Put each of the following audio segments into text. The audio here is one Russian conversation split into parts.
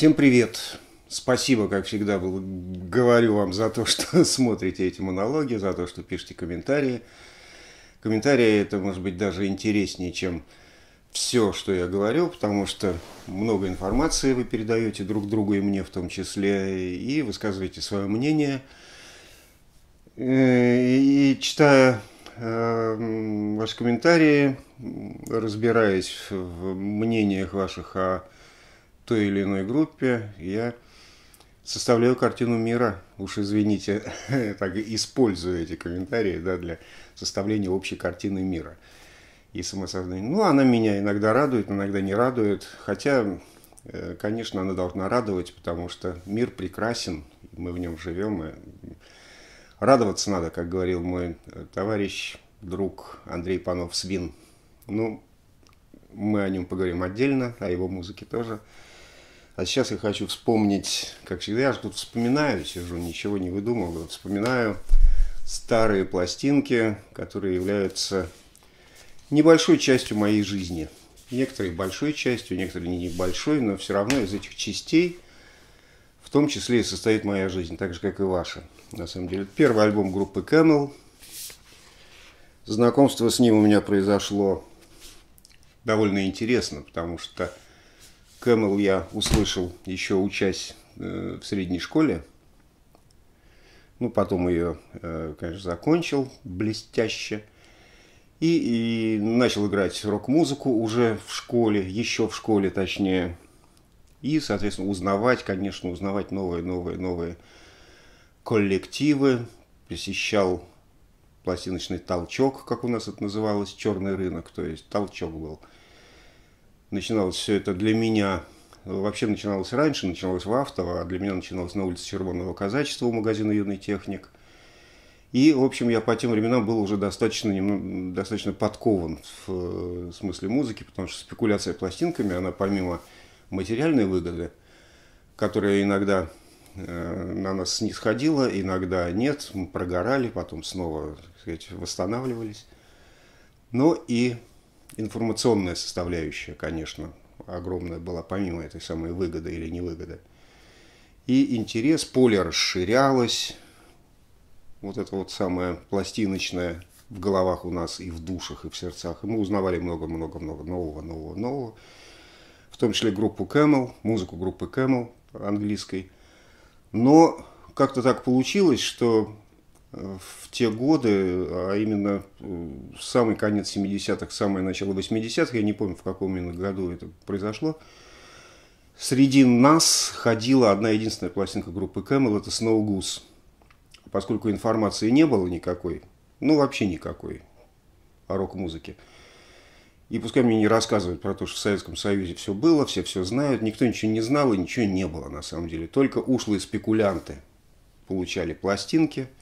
Всем привет! Спасибо, как всегда, говорю вам за то, что смотрите эти монологи, за то, что пишете комментарии. Комментарии это может быть даже интереснее, чем все, что я говорю, потому что много информации вы передаете друг другу и мне в том числе, и высказываете свое мнение. Э, и читая эм, ваши комментарии, разбираясь в мнениях ваших о той или иной группе я составляю картину мира. Уж извините, так использую эти комментарии да, для составления общей картины мира и самосознание Ну, она меня иногда радует, иногда не радует. Хотя, э, конечно, она должна радовать, потому что мир прекрасен, мы в нем живем. И радоваться надо, как говорил мой э, товарищ, друг Андрей Панов-Свин. Ну, мы о нем поговорим отдельно, о его музыке тоже. А сейчас я хочу вспомнить, как всегда, я же тут вспоминаю, сижу, ничего не выдумываю, вспоминаю старые пластинки, которые являются небольшой частью моей жизни. Некоторые большой частью, некоторые не небольшой, но все равно из этих частей в том числе и состоит моя жизнь, так же, как и ваша. На самом деле, первый альбом группы Camel. Знакомство с ним у меня произошло довольно интересно, потому что Кэмел я услышал еще учась э, в средней школе. Ну, потом ее, э, конечно, закончил блестяще. И, и начал играть рок-музыку уже в школе, еще в школе точнее. И, соответственно, узнавать, конечно, узнавать новые, новые, новые коллективы. Посещал пластиночный толчок, как у нас это называлось, черный рынок, то есть толчок был – начиналось все это для меня вообще начиналось раньше, начиналось в Автово, а для меня начиналось на улице Червонного Казачества у магазина «Юный техник». И, в общем, я по тем временам был уже достаточно, достаточно подкован в э, смысле музыки, потому что спекуляция пластинками, она помимо материальной выгоды, которая иногда э, на нас не сходила, иногда нет, мы прогорали, потом снова так сказать, восстанавливались. Но и информационная составляющая, конечно, огромная была, помимо этой самой выгоды или невыгоды. И интерес, поле расширялось, вот это вот самое пластиночное в головах у нас и в душах, и в сердцах. И мы узнавали много-много-много нового, нового, нового. В том числе группу Camel, музыку группы Camel английской. Но как-то так получилось, что в те годы, а именно э, самый конец 70-х, самое начало 80-х, я не помню, в каком именно году это произошло, среди нас ходила одна единственная пластинка группы Camel, это Snow Goose. Поскольку информации не было никакой, ну вообще никакой о рок-музыке. И пускай мне не рассказывают про то, что в Советском Союзе все было, все все знают, никто ничего не знал и ничего не было на самом деле. Только ушлые спекулянты получали пластинки –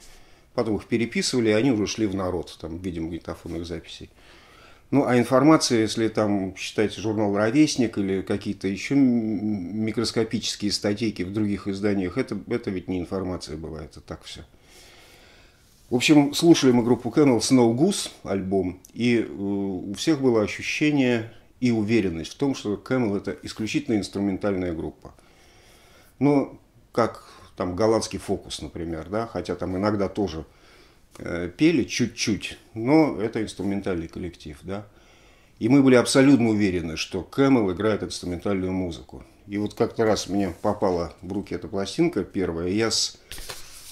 потом их переписывали, и они уже шли в народ, там, в виде магнитофонных записей. Ну, а информация, если там считать журнал «Ровесник» или какие-то еще микроскопические статейки в других изданиях, это, это ведь не информация бывает, это так все. В общем, слушали мы группу Кэмел «Snow Goose» альбом, и э, у всех было ощущение и уверенность в том, что Кэмел – это исключительно инструментальная группа. Но, как там голландский фокус, например, да, хотя там иногда тоже э, пели чуть-чуть, но это инструментальный коллектив, да. И мы были абсолютно уверены, что Кэмэл играет инструментальную музыку. И вот как-то раз мне попала в руки эта пластинка первая, и я с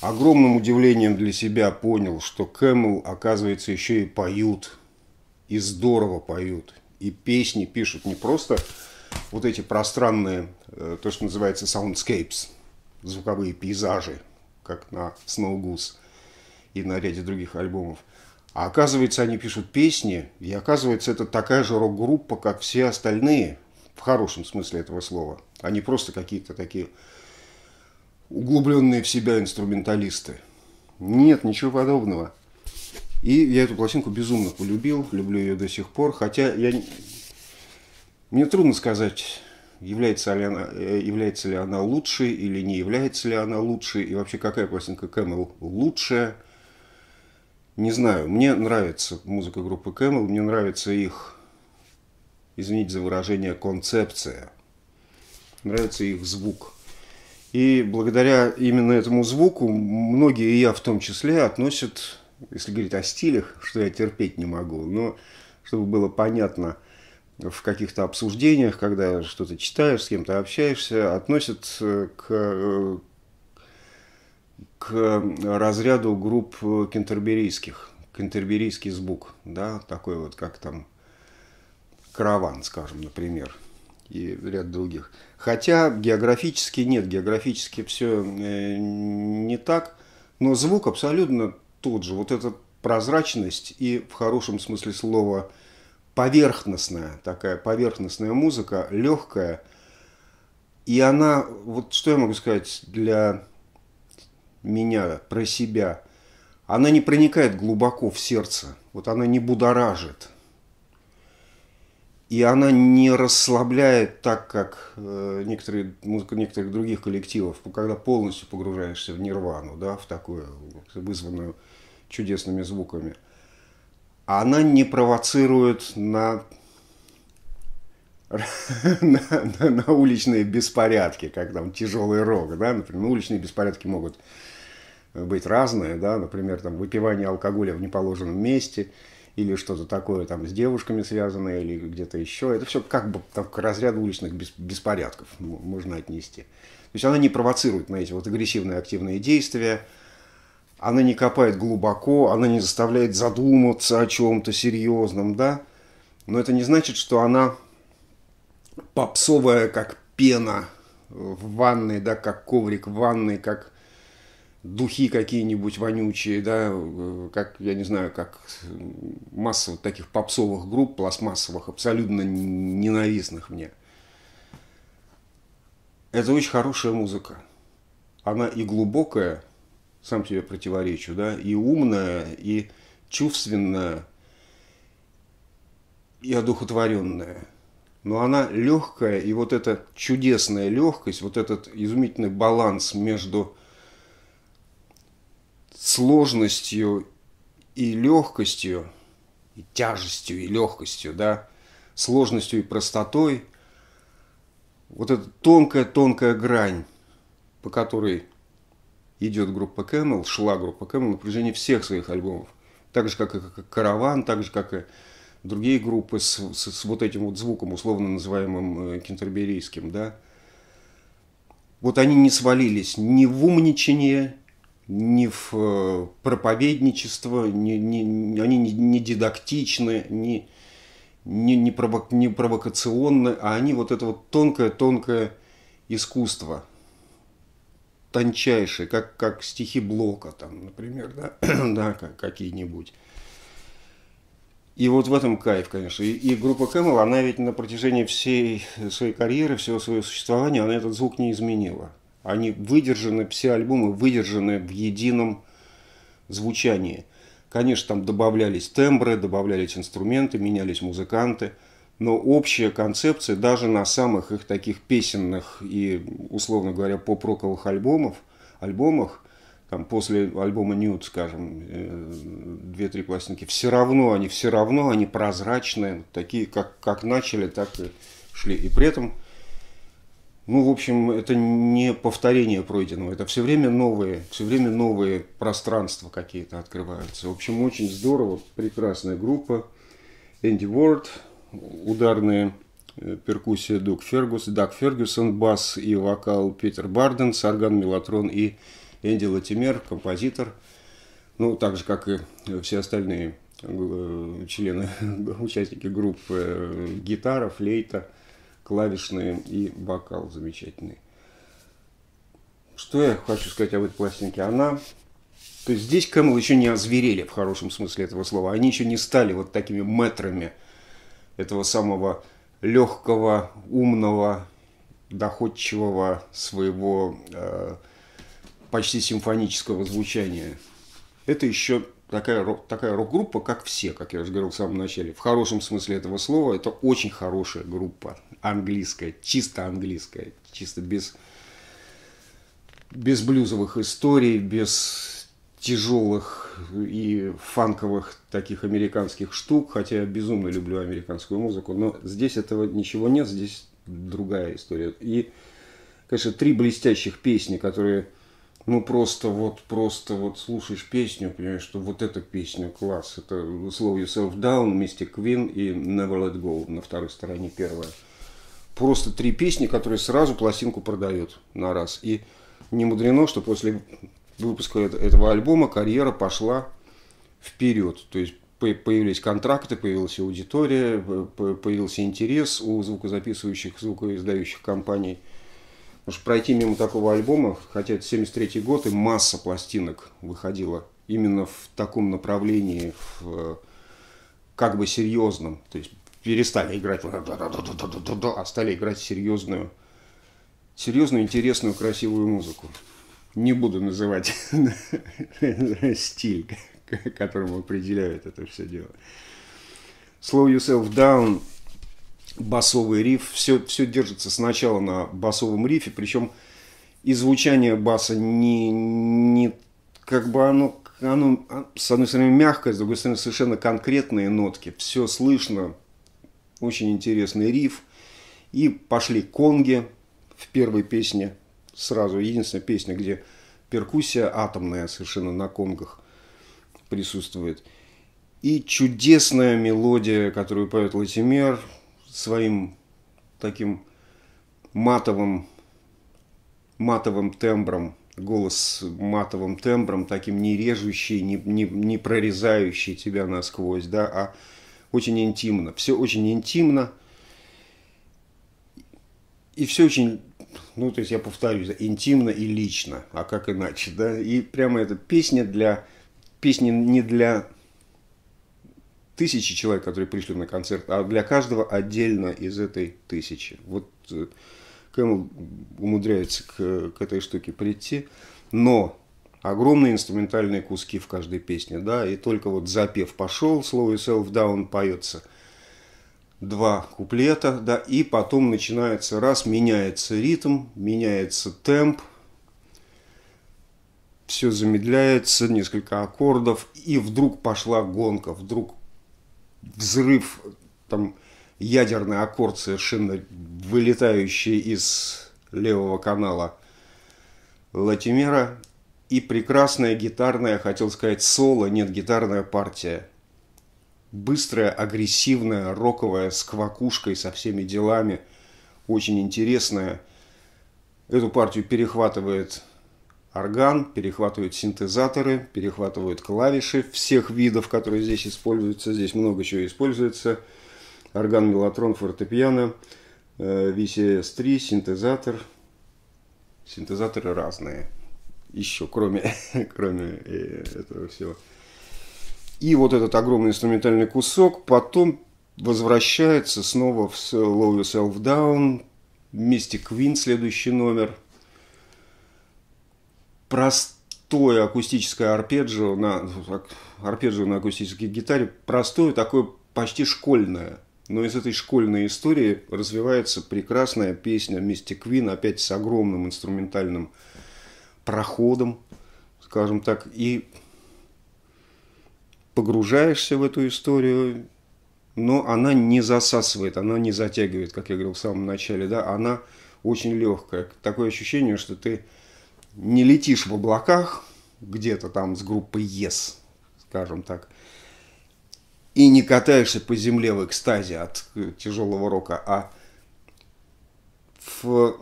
огромным удивлением для себя понял, что Кэмэл, оказывается, еще и поют, и здорово поют, и песни пишут не просто вот эти пространные, э, то, что называется soundscapes – звуковые пейзажи, как на Snow Goose и на ряде других альбомов. А оказывается, они пишут песни, и оказывается, это такая же рок-группа, как все остальные, в хорошем смысле этого слова. Они просто какие-то такие углубленные в себя инструменталисты. Нет, ничего подобного. И я эту пластинку безумно полюбил, люблю ее до сих пор, хотя я... Мне трудно сказать, является ли, она, э, является ли она лучшей или не является ли она лучшей, и вообще какая пластинка Camel лучшая. Не знаю, мне нравится музыка группы Camel, мне нравится их, извините за выражение, концепция. Нравится их звук. И благодаря именно этому звуку многие, и я в том числе, относят, если говорить о стилях, что я терпеть не могу, но чтобы было понятно – в каких-то обсуждениях, когда что-то читаешь, с кем-то общаешься, относят э, к, э, к разряду групп кентерберийских, кентерберийский звук, да, такой вот, как там караван, скажем, например, и ряд других. Хотя географически нет, географически все э, не так, но звук абсолютно тот же. Вот эта прозрачность и в хорошем смысле слова – поверхностная, такая поверхностная музыка, легкая. И она, вот что я могу сказать для меня, про себя, она не проникает глубоко в сердце, вот она не будоражит. И она не расслабляет так, как э, некоторые, музыка некоторых других коллективов, когда полностью погружаешься в нирвану, да, в такую, вызванную чудесными звуками – а она не провоцирует на на, на, на уличные беспорядки, как там тяжелый рог, да, например, ну, уличные беспорядки могут быть разные, да, например, там выпивание алкоголя в неположенном месте или что-то такое там с девушками связанное или где-то еще, это все как бы там, к разряду уличных беспорядков можно отнести. То есть она не провоцирует на эти вот агрессивные активные действия, она не копает глубоко, она не заставляет задуматься о чем-то серьезном, да. Но это не значит, что она попсовая, как пена в ванной, да, как коврик в ванной, как духи какие-нибудь вонючие, да, как, я не знаю, как масса вот таких попсовых групп, пластмассовых, абсолютно ненавистных мне. Это очень хорошая музыка. Она и глубокая, сам себе противоречу, да, и умная, и чувственная, и одухотворенная. Но она легкая, и вот эта чудесная легкость, вот этот изумительный баланс между сложностью и легкостью, и тяжестью, и легкостью, да, сложностью и простотой, вот эта тонкая-тонкая грань, по которой идет группа Camel, шла группа Camel на протяжении всех своих альбомов. Так же, как и Караван, так же, как и другие группы с, с, с вот этим вот звуком, условно называемым э, кентерберийским, да. Вот они не свалились ни в умничание, ни в э, проповедничество, ни, ни, они не, не дидактичны, не, не, не, прово, не провокационны, а они вот это вот тонкое-тонкое искусство – тончайшие, как, как стихи Блока, там, например, да, да какие-нибудь. И вот в этом кайф, конечно. И, и группа Кэмэл, она ведь на протяжении всей своей карьеры, всего своего существования, она этот звук не изменила. Они выдержаны, все альбомы выдержаны в едином звучании. Конечно, там добавлялись тембры, добавлялись инструменты, менялись музыканты – но общая концепция даже на самых их таких песенных и, условно говоря, поп-роковых альбомов, альбомах, там, после альбома Ньют, скажем, э, две-три пластинки, все равно они, все равно они прозрачные, такие, как, как начали, так и шли. И при этом, ну, в общем, это не повторение пройденного, это все время новые, все время новые пространства какие-то открываются. В общем, очень здорово, прекрасная группа. Энди Уорд, ударные э, перкуссия Дук Фергус, Дак Фергюсон, бас и вокал Питер Барден, сарган, мелатрон и Энди Латимер, композитор, ну, так же, как и все остальные э, члены, участники группы, э, гитара, флейта, клавишные и вокал замечательный. Что я хочу сказать об этой пластинке? Она то есть здесь Кэмл еще не озверели в хорошем смысле этого слова. Они еще не стали вот такими метрами – этого самого легкого, умного, доходчивого своего э, почти симфонического звучания. Это еще такая, такая рок-группа, как все, как я уже говорил в самом начале. В хорошем смысле этого слова это очень хорошая группа. Английская, чисто английская, чисто без, без блюзовых историй, без тяжелых и фанковых таких американских штук, хотя я безумно люблю американскую музыку, но здесь этого ничего нет, здесь другая история. И, конечно, три блестящих песни, которые ну просто вот, просто вот слушаешь песню, понимаешь, что вот эта песня класс. Это Slow Yourself Down, Mystic Queen и Never Let Go на второй стороне первая. Просто три песни, которые сразу пластинку продают на раз. И не мудрено, что после выпуска этого альбома карьера пошла вперед. То есть появились контракты, появилась аудитория, появился интерес у звукозаписывающих, звукоиздающих компаний. Потому пройти мимо такого альбома, хотя это 73 год, и масса пластинок выходила именно в таком направлении, в, как бы серьезном. То есть перестали играть, а стали играть серьезную, серьезную, интересную, красивую музыку не буду называть стиль, которым определяют это все дело. Slow Yourself Down, басовый риф, все, все держится сначала на басовом рифе, причем и звучание баса не, не как бы оно, оно, с одной стороны, мягкое, с другой стороны, совершенно конкретные нотки. Все слышно, очень интересный риф. И пошли конги в первой песне – сразу единственная песня, где перкуссия атомная совершенно на конгах присутствует. И чудесная мелодия, которую поет Латимер своим таким матовым, матовым тембром, голос матовым тембром, таким не режущий, не, не, не прорезающий тебя насквозь, да, а очень интимно. Все очень интимно. И все очень ну, то есть я повторюсь, интимно и лично, а как иначе, да? И прямо эта песня для, песни не для тысячи человек, которые пришли на концерт, а для каждого отдельно из этой тысячи. Вот э, Кэмл умудряется к, к этой штуке прийти, но огромные инструментальные куски в каждой песне, да, и только вот запев пошел, слово self down поется – два куплета, да, и потом начинается раз, меняется ритм, меняется темп, все замедляется, несколько аккордов, и вдруг пошла гонка, вдруг взрыв, там ядерный аккорд совершенно вылетающий из левого канала Латимера, и прекрасная гитарная, хотел сказать, соло, нет, гитарная партия – быстрая, агрессивная, роковая, с квакушкой, со всеми делами, очень интересная. Эту партию перехватывает орган, перехватывают синтезаторы, перехватывают клавиши всех видов, которые здесь используются. Здесь много чего используется. Орган, мелатрон, фортепиано, э, VCS-3, синтезатор. Синтезаторы разные. Еще кроме, кроме э, этого всего. И вот этот огромный инструментальный кусок потом возвращается снова в Low Yourself Down, Mystic Queen, следующий номер. Простое акустическое арпеджио на, арпеджио на акустической гитаре, простое, такое почти школьное. Но из этой школьной истории развивается прекрасная песня Mystic Queen, опять с огромным инструментальным проходом, скажем так, и погружаешься в эту историю, но она не засасывает, она не затягивает, как я говорил в самом начале, да, она очень легкая. Такое ощущение, что ты не летишь в облаках где-то там с группой yes, скажем так, и не катаешься по земле в экстазе от э, тяжелого рока, а в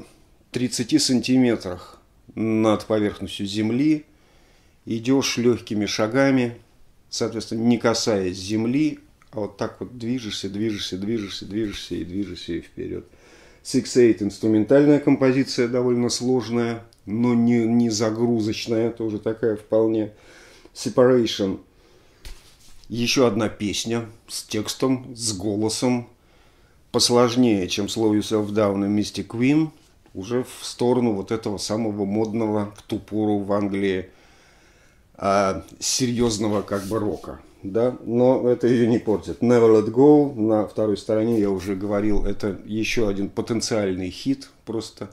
30 сантиметрах над поверхностью земли идешь легкими шагами – соответственно, не касаясь земли, а вот так вот движешься, движешься, движешься, движешься и движешься и вперед. Six-8 инструментальная композиция довольно сложная, но не, не загрузочная, тоже такая вполне. Separation. Еще одна песня с текстом, с голосом. Посложнее, чем Slow Yourself Down и Mystic Queen. Уже в сторону вот этого самого модного в ту пору в Англии – а, серьезного как бы рока. Да, но это ее не портит. Never Let Go на второй стороне, я уже говорил, это еще один потенциальный хит, просто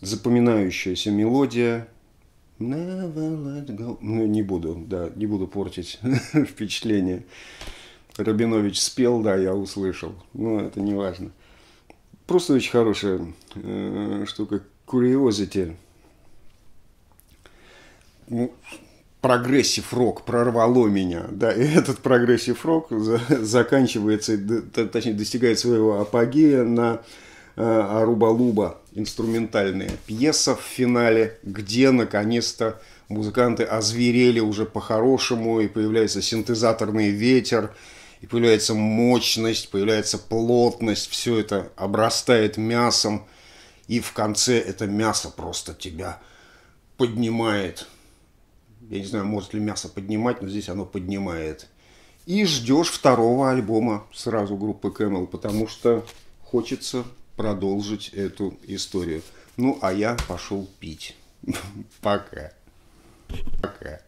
запоминающаяся мелодия. Never Let Go. Ну, не буду, да, не буду портить впечатление. Рабинович спел, да, я услышал, но это не важно. Просто очень хорошая э, штука. Curiosity – ну, прогрессив рок прорвало меня, да, и этот прогрессив рок заканчивается, точнее достигает своего апогея на э, Арубалуба инструментальная пьеса в финале, где наконец-то музыканты озверели уже по-хорошему, и появляется синтезаторный ветер, и появляется мощность, появляется плотность, все это обрастает мясом, и в конце это мясо просто тебя поднимает я не знаю, может ли мясо поднимать, но здесь оно поднимает. И ждешь второго альбома сразу группы Camel, потому что хочется продолжить эту историю. Ну, а я пошел пить. Пока. Пока.